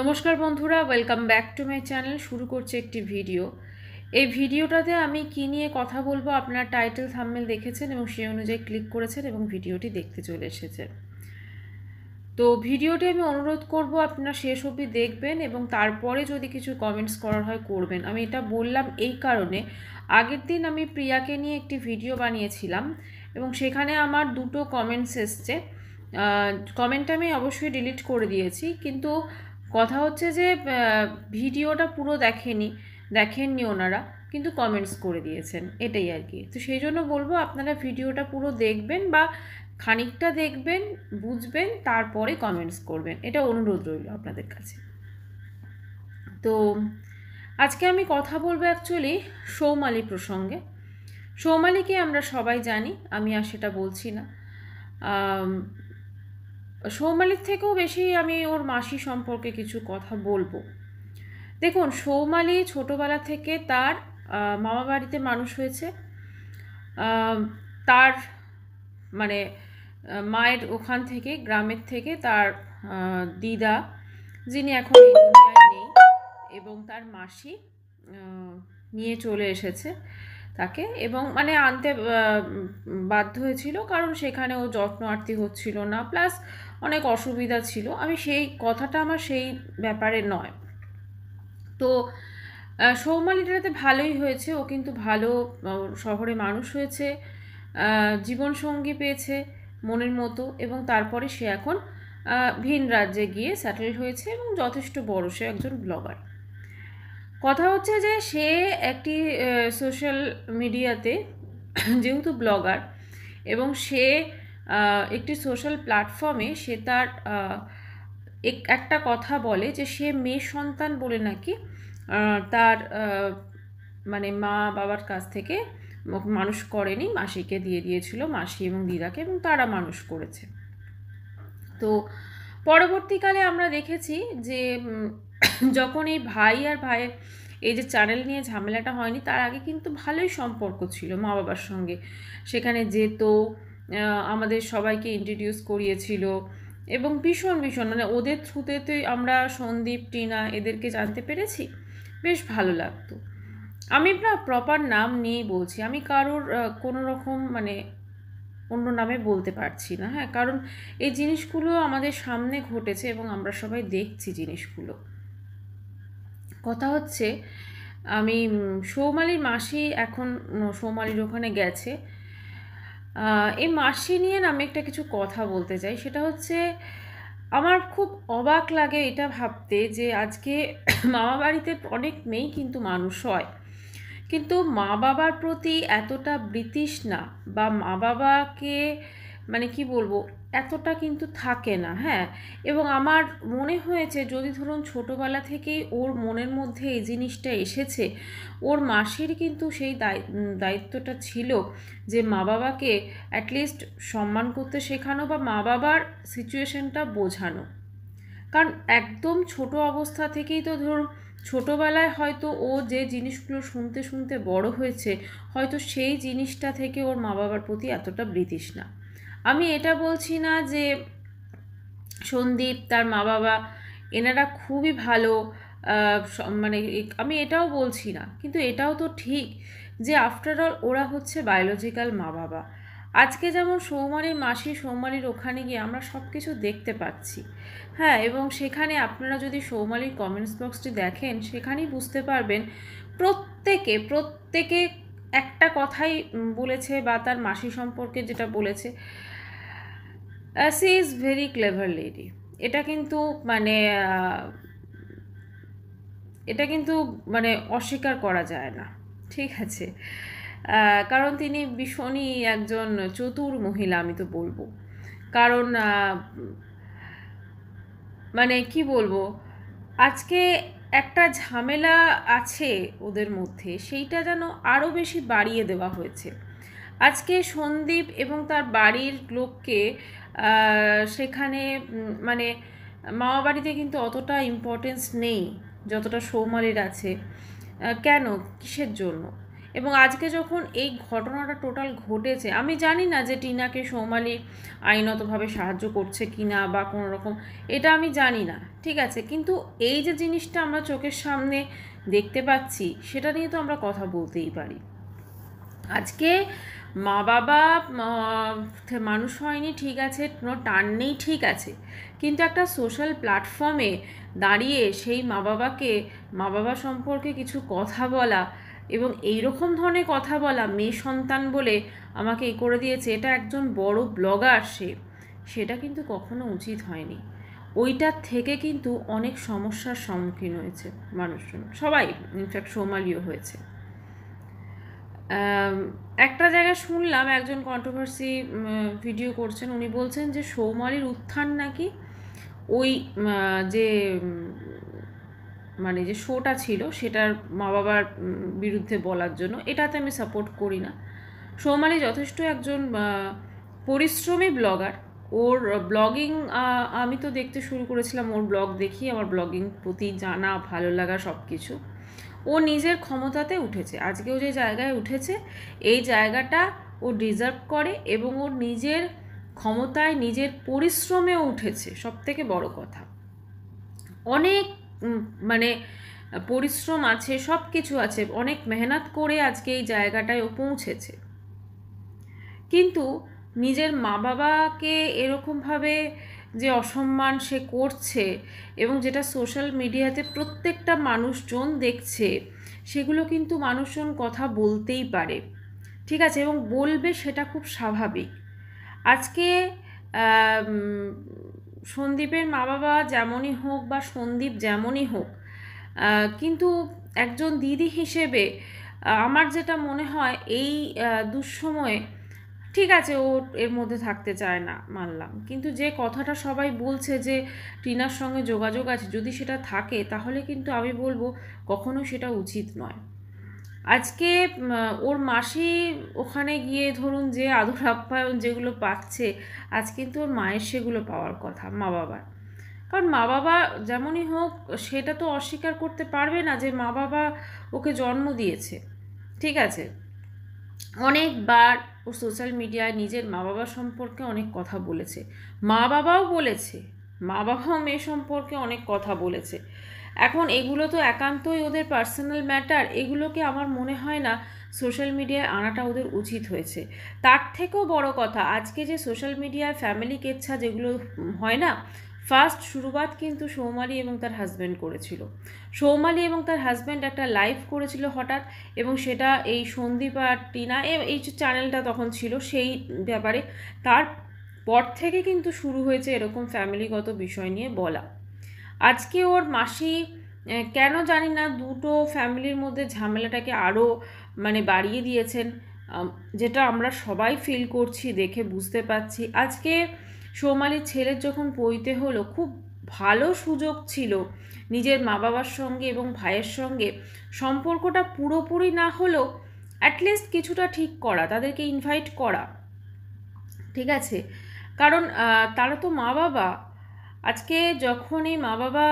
নমস্কার বন্ধুরা welcome back to my channel শুরু করছে একটি ভিডিও এই ভিডিওটাতে আমি কি নিয়ে কথা বলবো আপনার টাইটেল থাম্মেল দেখেছেন এবং সেই অনুযায়ী ক্লিক করেছেন এবং ভিডিওটি দেখতে চলে এসেছে তো ভিডিওটি আমি অনুরোধ করব আপনার শেষ অবধি দেখবেন এবং তারপরে যদি কিছু কমেন্টস করার হয় করবেন আমি এটা বললাম এই কারণে আগের দিন আমি প্রিয়াকে নিয়ে একটি ভিডিও বানিয়েছিলাম এবং সেখানে আমার দুটো কমেন্টস এসছে কমেন্টটা আমি অবশ্যই ডিলিট করে দিয়েছি কিন্তু কথা হচ্ছে যে ভিডিওটা পুরো দেখেনি দেখেননি ওনারা কিন্তু কমেন্টস করে দিয়েছেন এটাই আর কি তো সেই জন্য বলবো আপনারা ভিডিওটা পুরো দেখবেন বা খানিকটা দেখবেন বুঝবেন তারপরে কমেন্টস করবেন এটা অনুরোধ রইল আপনাদের কাছে তো আজকে আমি কথা বলবো অ্যাকচুয়ালি সৌমালি প্রসঙ্গে সৌমালিকে আমরা সবাই জানি আমি আর সেটা বলছি না সৌমালির থেকেও বেশি আমি ওর মাসি সম্পর্কে কিছু কথা বলবো দেখুন সৌমালি ছোটোবেলা থেকে তার মামা বাড়িতে মানুষ হয়েছে তার মানে মায়ের ওখান থেকে গ্রামের থেকে তার দিদা যিনি এখন এই নেই এবং তার মাসি নিয়ে চলে এসেছে তাকে এবং মানে আনতে বাধ্য হয়েছিল কারণ সেখানে ও যত্ন আরতি হচ্ছিল না প্লাস অনেক অসুবিধা ছিল আমি সেই কথাটা আমার সেই ব্যাপারে নয় তো সৌমালিটাতে ভালোই হয়েছে ও কিন্তু ভালো শহরে মানুষ হয়েছে জীবনসঙ্গী পেয়েছে মনের মতো এবং তারপরে সে এখন ভিন রাজ্যে গিয়ে স্যাটেল হয়েছে এবং যথেষ্ট বড় সে একজন ব্লগার কথা হচ্ছে যে সে একটি সোশ্যাল মিডিয়াতে যেহেতু ব্লগার এবং সে একটি সোশ্যাল প্ল্যাটফর্মে সে তার একটা কথা বলে যে সে মেয়ে সন্তান বলে নাকি তার মানে মা বাবার কাছ থেকে মানুষ করেনি মাসিকে দিয়ে দিয়েছিল মাসি এবং দিদাকে এবং তারা মানুষ করেছে তো পরবর্তীকালে আমরা দেখেছি যে যখন এই ভাই আর ভাই এই যে চ্যানেল নিয়ে ঝামেলাটা হয়নি তার আগে কিন্তু ভালোই সম্পর্ক ছিল মা বাবার সঙ্গে সেখানে যেত আমাদের সবাইকে ইন্ট্রোডিউস করিয়েছিল এবং ভীষণ ভীষণ মানে ওদের থ্রুতেতেই আমরা সন্দীপ টিনা এদেরকে জানতে পেরেছি বেশ ভালো লাগতো আমি না প্রপার নাম নিয়েই বলছি আমি কারোর কোনো রকম মানে অন্য নামে বলতে পারছি না হ্যাঁ কারণ এই জিনিসগুলো আমাদের সামনে ঘটেছে এবং আমরা সবাই দেখছি জিনিসগুলো কথা হচ্ছে আমি সৌমালির মাসি এখন সৌমালির ওখানে গেছে এই মাসি নিয়ে আমি একটা কিছু কথা বলতে চাই সেটা হচ্ছে আমার খুব অবাক লাগে এটা ভাবতে যে আজকে মামা বাড়িতে অনেক মেয়েই কিন্তু মানুষ হয় কিন্তু মা বাবার প্রতি এতটা ব্রিটিশ না বা মা বাবাকে মানে কি বলবো এতটা কিন্তু থাকে না হ্যাঁ এবং আমার মনে হয়েছে যদি ধরুন ছোটোবেলা থেকেই ওর মনের মধ্যে এই জিনিসটা এসেছে ওর মাসির কিন্তু সেই দায়িত্বটা ছিল যে মা বাবাকে অ্যাটলিস্ট সম্মান করতে শেখানো বা মা বাবার সিচুয়েশনটা বোঝানো কারণ একদম ছোট অবস্থা থেকেই তো ধরুন ছোটোবেলায় হয়তো ও যে জিনিসগুলো শুনতে শুনতে বড় হয়েছে হয়তো সেই জিনিসটা থেকে ওর মা বাবার প্রতি এতটা না আমি এটা বলছি না যে সন্দীপ তার মা বাবা এনারা খুবই ভালো মানে আমি এটাও বলছি না কিন্তু এটাও তো ঠিক যে আফটার অল ওরা হচ্ছে বায়োলজিক্যাল মা বাবা আজকে যেমন সৌমারির মাসি সৌমালির ওখানে গিয়ে আমরা সব কিছু দেখতে পাচ্ছি হ্যাঁ এবং সেখানে আপনারা যদি সৌমালির কমেন্টস বক্সটি দেখেন সেখানেই বুঝতে পারবেন প্রত্যেকে প্রত্যেকে একটা কথাই বলেছে বা তার মাসি সম্পর্কে যেটা বলেছে she is very clever lady এটা কিন্তু মানে এটা কিন্তু মানে অস্বীকার করা যায় না ঠিক আছে কারণ তিনি ভীষণই একজন চতুর মহিলা আমি তো বলবো কারণ মানে কি বলবো আজকে একটা ঝামেলা আছে ওদের মধ্যে সেইটা যেন আরও বেশি বাড়িয়ে দেওয়া হয়েছে আজকে সন্দীপ এবং তার বাড়ির লোককে সেখানে মানে মামা বাড়িতে কিন্তু অতটা ইম্পর্টেন্স নেই যতটা সৌমালির আছে কেন কিসের জন্য এবং আজকে যখন এই ঘটনাটা টোটাল ঘটেছে আমি জানি না যে টিনাকে সৌমালি আইনতভাবে সাহায্য করছে কি না বা কোনো রকম এটা আমি জানি না ঠিক আছে কিন্তু এই যে জিনিসটা আমরা চোখের সামনে দেখতে পাচ্ছি সেটা নিয়ে তো আমরা কথা বলতেই পারি আজকে মা বাবা মানুষ হয়নি ঠিক আছে কোনো টান নেই ঠিক আছে কিন্তু একটা সোশ্যাল প্ল্যাটফর্মে দাঁড়িয়ে সেই মা বাবাকে মা বাবা সম্পর্কে কিছু কথা বলা এবং এই রকম ধরনের কথা বলা মেয়ে সন্তান বলে আমাকে এ করে দিয়েছে এটা একজন বড় ব্লগার সে সেটা কিন্তু কখনো উচিত হয়নি ওইটার থেকে কিন্তু অনেক সমস্যার সম্মুখীন হয়েছে মানুষজন সবাই ইনফ্যাক্ট সোমালিও হয়েছে একটা জায়গায় শুনলাম একজন কন্ট্রোভার্সি ভিডিও করছেন উনি বলছেন যে সৌমারির উত্থান নাকি ওই যে মানে যে শোটা ছিল সেটার মা বাবার বিরুদ্ধে বলার জন্য এটাতে আমি সাপোর্ট করি না সৌমালি যথেষ্ট একজন পরিশ্রমী ব্লগার ওর ব্লগিং আমি তো দেখতে শুরু করেছিলাম ওর ব্লগ দেখি আমার ব্লগিং প্রতি জানা ভালো লাগা সব কিছু ও নিজের ক্ষমতাতে উঠেছে আজকেও যে জায়গায় উঠেছে এই জায়গাটা ও ডিজার্ভ করে এবং ওর নিজের ক্ষমতায় নিজের পরিশ্রমেও উঠেছে সব থেকে বড় কথা অনেক মানে পরিশ্রম আছে সব কিছু আছে অনেক মেহনত করে আজকে এই জায়গাটায় ও পৌঁছেছে কিন্তু নিজের মা বাবাকে এরকমভাবে যে অসম্মান সে করছে এবং যেটা সোশ্যাল মিডিয়াতে প্রত্যেকটা মানুষজন দেখছে সেগুলো কিন্তু মানুষজন কথা বলতেই পারে ঠিক আছে এবং বলবে সেটা খুব স্বাভাবিক আজকে সন্দীপের মা বাবা যেমনই হোক বা সন্দীপ যেমনই হোক কিন্তু একজন দিদি হিসেবে আমার যেটা মনে হয় এই দুঃসময়ে ঠিক আছে ও এর মধ্যে থাকতে চায় না মানলাম কিন্তু যে কথাটা সবাই বলছে যে টিনার সঙ্গে যোগাযোগ আছে যদি সেটা থাকে তাহলে কিন্তু আমি বলবো কখনো সেটা উচিত নয় আজকে ওর মাসি ওখানে গিয়ে ধরুন যে আদর আপ্যায়ন যেগুলো পাচ্ছে আজ কিন্তু ওর মায়ের সেগুলো পাওয়ার কথা মা বাবার কারণ মা বাবা যেমনই হোক সেটা তো অস্বীকার করতে পারবে না যে মা বাবা ওকে জন্ম দিয়েছে ঠিক আছে অনেকবার ও সোশ্যাল মিডিয়ায় নিজের মা বাবা সম্পর্কে অনেক কথা বলেছে মা বাবাও বলেছে মা বাবাও মেয়ে সম্পর্কে অনেক কথা বলেছে এখন এগুলো তো একান্তই ওদের পার্সোনাল ম্যাটার এগুলোকে আমার মনে হয় না সোশ্যাল মিডিয়ায় আনাটা ওদের উচিত হয়েছে তার থেকেও বড় কথা আজকে যে সোশ্যাল মিডিয়ায় ফ্যামিলি কেচ্ছা যেগুলো হয় না ফার্স্ট শুরুবাত কিন্তু সৌমালি এবং তার হাজব্যান্ড করেছিল সৌমালি এবং তার হাজব্যান্ড একটা লাইভ করেছিল হঠাৎ এবং সেটা এই সন্দীপ আর টিনা এই চ্যানেলটা তখন ছিল সেই ব্যাপারে তার পর থেকে কিন্তু শুরু হয়েছে এরকম ফ্যামিলিগত বিষয় নিয়ে বলা আজকে ওর মাসি কেন জানি না দুটো ফ্যামিলির মধ্যে ঝামেলাটাকে আরও মানে বাড়িয়ে দিয়েছেন যেটা আমরা সবাই ফিল করছি দেখে বুঝতে পারছি আজকে সোমালির ছেলের যখন পইতে হলো খুব ভালো সুযোগ ছিল নিজের মা বাবার সঙ্গে এবং ভাইয়ের সঙ্গে সম্পর্কটা পুরোপুরি না হলেও অ্যাটলিস্ট কিছুটা ঠিক করা তাদেরকে ইনভাইট করা ঠিক আছে কারণ তারা তো মা বাবা আজকে যখন এই মা বাবা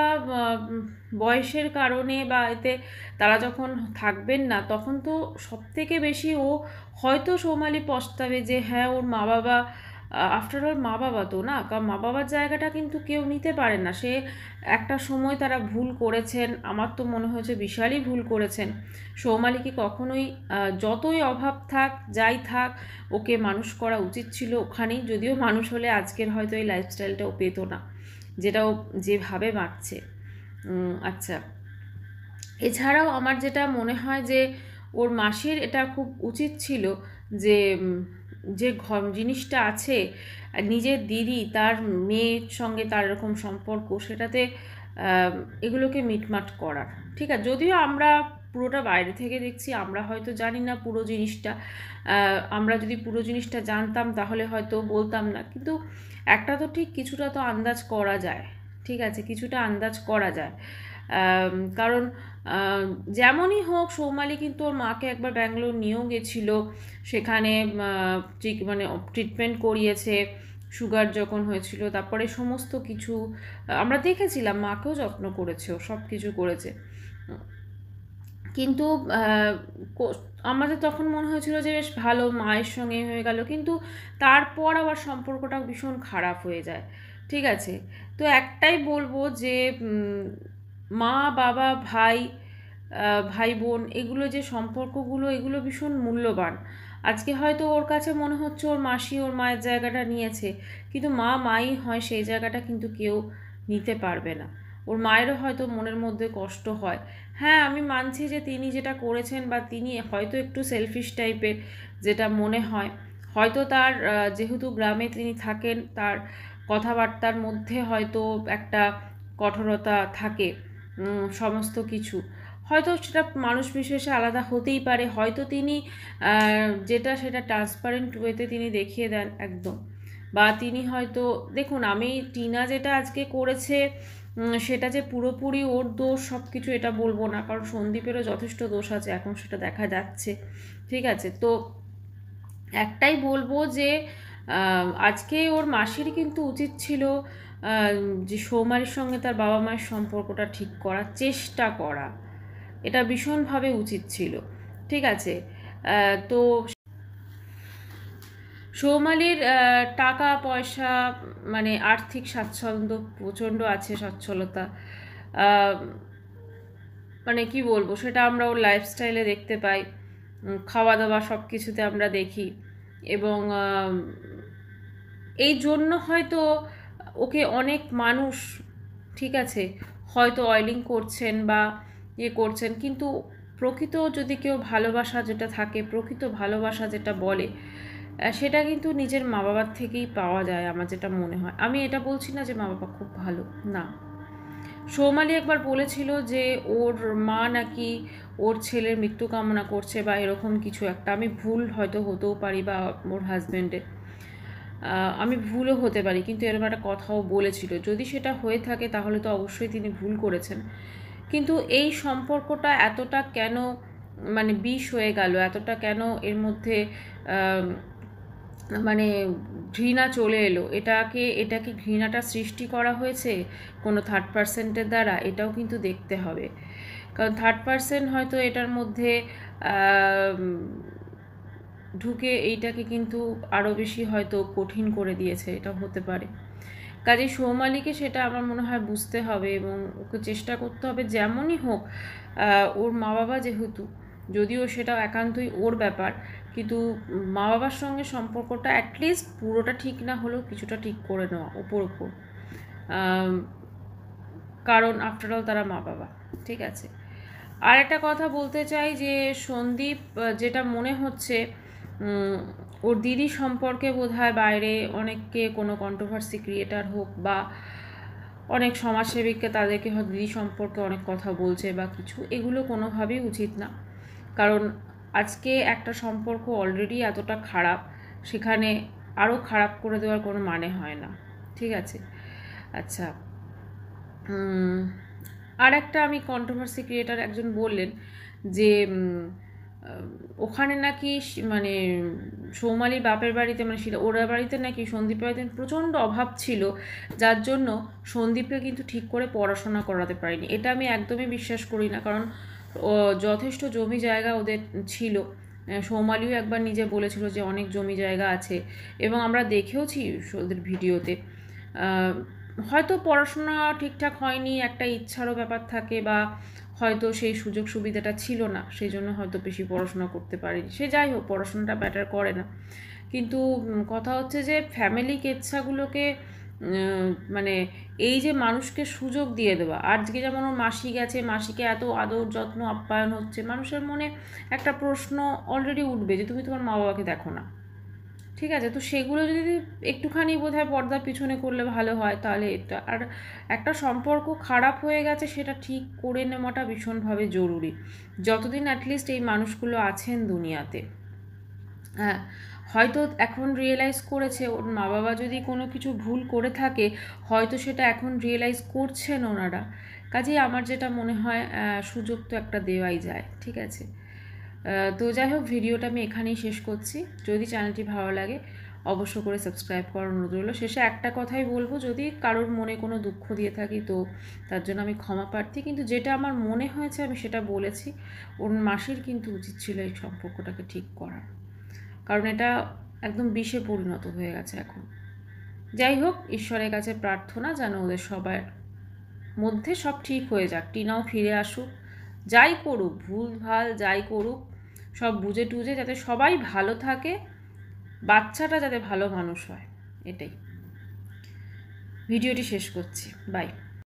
বয়সের কারণে বা এতে তারা যখন থাকবেন না তখন তো সব থেকে বেশি ও হয়তো সোমালি পস্তাবে যে হ্যাঁ ওর মা বাবা আফটারঅল মা বাবা তো না কারণ মা বাবার জায়গাটা কিন্তু কেউ নিতে পারে না সে একটা সময় তারা ভুল করেছেন আমার তো মনে হয়েছে বিশালই ভুল করেছেন সৌমালিকে কখনোই যতই অভাব থাক যাই থাক ওকে মানুষ করা উচিত ছিল ওখানেই যদিও মানুষ হলে আজকের হয়তো এই লাইফস্টাইলটা ও পেতো না যেটাও যেভাবে বাঁচছে আচ্ছা এছাড়াও আমার যেটা মনে হয় যে ওর মাসির এটা খুব উচিত ছিল যে যে ঘর জিনিসটা আছে নিজের দিদি তার মেয়ের সঙ্গে তার এরকম সম্পর্ক সেটাতে এগুলোকে মিটমাট করার ঠিক আছে যদিও আমরা পুরোটা বাইরে থেকে দেখছি আমরা হয়তো জানি না পুরো জিনিসটা আমরা যদি পুরো জিনিসটা জানতাম তাহলে হয়তো বলতাম না কিন্তু একটা তো ঠিক কিছুটা তো আন্দাজ করা যায় ঠিক আছে কিছুটা আন্দাজ করা যায় কারণ যেমনই হোক সৌমালি কিন্তু ওর মাকে একবার ব্যাঙ্গালোর নিয়েও গেছিলো সেখানে মানে ট্রিটমেন্ট করিয়েছে সুগার যখন হয়েছিল তারপরে সমস্ত কিছু আমরা দেখেছিলাম মাকেও যত্ন করেছে ও সব কিছু করেছে কিন্তু আমাদের তখন মনে হয়েছিল যে বেশ ভালো মায়ের সঙ্গে হয়ে গেল কিন্তু তারপর আবার সম্পর্কটা ভীষণ খারাপ হয়ে যায় ঠিক আছে তো একটাই বলবো যে মা বাবা ভাই ভাই বোন এগুলো যে সম্পর্কগুলো এগুলো ভীষণ মূল্যবান আজকে হয়তো ওর কাছে মনে হচ্ছে ওর মাসি ওর মায়ের জায়গাটা নিয়েছে কিন্তু মা মাই হয় সেই জায়গাটা কিন্তু কেউ নিতে পারবে না ওর মায়েরও হয়তো মনের মধ্যে কষ্ট হয় হ্যাঁ আমি মানছি যে তিনি যেটা করেছেন বা তিনি হয়তো একটু সেলফিশ টাইপের যেটা মনে হয় হয়তো তার যেহেতু গ্রামে তিনি থাকেন তার কথাবার্তার মধ্যে হয়তো একটা কঠোরতা থাকে সমস্ত কিছু হয়তো সেটা মানুষ বিশেষে আলাদা হতেই পারে হয়তো তিনি যেটা সেটা ট্রান্সপারেন্ট ওয়েতে তিনি দেখিয়ে দেন একদম বা তিনি হয়তো দেখুন আমি টিনা যেটা আজকে করেছে সেটা যে পুরোপুরি ওর দোষ সব কিছু এটা বলবো না কারণ সন্দীপেরও যথেষ্ট দোষ আছে এখন সেটা দেখা যাচ্ছে ঠিক আছে তো একটাই বলবো যে আজকে ওর মাসির কিন্তু উচিত ছিল যে সৌমারির সঙ্গে তার বাবা মায়ের সম্পর্কটা ঠিক করার চেষ্টা করা এটা ভীষণভাবে উচিত ছিল ঠিক আছে তো সৌমালির টাকা পয়সা মানে আর্থিক স্বাচ্ছন্দ্য প্রচণ্ড আছে সচ্ছলতা মানে কি বলবো সেটা আমরা ওর লাইফস্টাইলে দেখতে পাই খাওয়া দাওয়া সব কিছুতে আমরা দেখি এবং এই জন্য হয়তো ওকে অনেক মানুষ ঠিক আছে হয়তো অয়েলিং করছেন বা ইয়ে করছেন কিন্তু প্রকৃত যদি কেউ ভালোবাসা যেটা থাকে প্রকৃত ভালোবাসা যেটা বলে সেটা কিন্তু নিজের মা বাবার থেকেই পাওয়া যায় আমার যেটা মনে হয় আমি এটা বলছি না যে মা বাবা খুব ভালো না সৌমালি একবার বলেছিল যে ওর মা নাকি ওর ছেলের মৃত্যু কামনা করছে বা এরকম কিছু একটা আমি ভুল হয়তো হতেও পারি বা ওর হাজব্যান্ডের আমি ভুলও হতে পারি কিন্তু এরকম একটা কথাও বলেছিল যদি সেটা হয়ে থাকে তাহলে তো অবশ্যই তিনি ভুল করেছেন কিন্তু এই সম্পর্কটা এতটা কেন মানে বিষ হয়ে গেল এতটা কেন এর মধ্যে মানে ঘৃণা চলে এলো এটাকে এটাকে ঘৃণাটা সৃষ্টি করা হয়েছে কোনো থার্ড পার্সেন্টের দ্বারা এটাও কিন্তু দেখতে হবে কারণ থার্ড পার্সেন্ট হয়তো এটার মধ্যে ঢুকে এইটাকে কিন্তু আরও বেশি হয়তো কঠিন করে দিয়েছে এটা হতে পারে কাজে সৌমালিকে সেটা আমার মনে হয় বুঝতে হবে এবং ওকে চেষ্টা করতে হবে যেমনই হোক ওর মা বাবা যেহেতু যদিও সেটা একান্তই ওর ব্যাপার কিন্তু মা বাবার সঙ্গে সম্পর্কটা অ্যাটলিস্ট পুরোটা ঠিক না হলেও কিছুটা ঠিক করে নেওয়া ওপর ওপর কারণ আফটারঅল তারা মা বাবা ঠিক আছে আর একটা কথা বলতে চাই যে সন্দীপ যেটা মনে হচ্ছে ওর দিদি সম্পর্কে বোধ বাইরে অনেককে কোনো কন্ট্রোভার্সি ক্রিয়েটার হোক বা অনেক সমাজসেবীকে তাদেরকে হয় দিদি সম্পর্কে অনেক কথা বলছে বা কিছু এগুলো কোনোভাবেই উচিত না কারণ আজকে একটা সম্পর্ক অলরেডি এতটা খারাপ সেখানে আরও খারাপ করে দেওয়ার কোনো মানে হয় না ঠিক আছে আচ্ছা আর একটা আমি কন্ট্রোভার্সি ক্রিয়েটার একজন বললেন যে ওখানে নাকি মানে সৌমালির বাপের বাড়িতে মানে শিলা ওরা বাড়িতে নাকি সন্দীপের বাড়িতে প্রচণ্ড অভাব ছিল যার জন্য সন্দীপকে কিন্তু ঠিক করে পড়াশোনা করাতে পারিনি এটা আমি একদমই বিশ্বাস করি না কারণ যথেষ্ট জমি জায়গা ওদের ছিল সৌমালিও একবার নিজে বলেছিল যে অনেক জমি জায়গা আছে এবং আমরা দেখেওছি ওদের ভিডিওতে হয়তো পড়াশোনা ঠিকঠাক হয়নি একটা ইচ্ছারও ব্যাপার থাকে বা হয়তো সেই সুযোগ সুবিধাটা ছিল না সেই জন্য হয়তো বেশি পড়াশোনা করতে পারেনি সে যাই হোক পড়াশোনাটা ব্যাটার করে না কিন্তু কথা হচ্ছে যে ফ্যামিলি কেচ্ছাগুলোকে মানে এই যে মানুষকে সুযোগ দিয়ে দেওয়া আজকে যেমন ওর মাসি গেছে মাসিকে এত আদর যত্ন আপ্যায়ন হচ্ছে মানুষের মনে একটা প্রশ্ন অলরেডি উঠবে যে তুমি তোমার মা বাবাকে দেখো না ঠিক আছে তো সেগুলো যদি একটুখানি বোধ হয় পর্দার পিছনে করলে ভালো হয় তাহলে এটা আর একটা সম্পর্ক খারাপ হয়ে গেছে সেটা ঠিক করে নেওয়াটা ভীষণভাবে জরুরি যতদিন অ্যাটলিস্ট এই মানুষগুলো আছেন দুনিয়াতে হ্যাঁ হয়তো এখন রিয়েলাইজ করেছে ওর মা বাবা যদি কোনো কিছু ভুল করে থাকে হয়তো সেটা এখন রিয়েলাইজ করছেন ওনারা কাজেই আমার যেটা মনে হয় সুযোগ তো একটা দেওয়াই যায় ঠিক আছে তো যাই হোক ভিডিওটা আমি এখানেই শেষ করছি যদি চ্যানেলটি ভালো লাগে অবশ্য করে সাবস্ক্রাইব করার অনুরোধ রইল শেষে একটা কথাই বলবো যদি কারোর মনে কোনো দুঃখ দিয়ে থাকি তো তার জন্য আমি ক্ষমা প্রার্থী কিন্তু যেটা আমার মনে হয়েছে আমি সেটা বলেছি ওর মাসির কিন্তু উচিত ছিল এই সম্পর্কটাকে ঠিক করা কারণ এটা একদম বিষে পরিণত হয়ে গেছে এখন যাই হোক ঈশ্বরের কাছে প্রার্থনা যেন ওদের সবার মধ্যে সব ঠিক হয়ে যাক টিনাও ফিরে আসুক যাই করুক ভুল ভাল যাই করুক সব বুঝে টুঝে যাতে সবাই ভালো থাকে বাচ্চাটা যাতে ভালো মানুষ হয় এটাই ভিডিওটি শেষ করছি বাই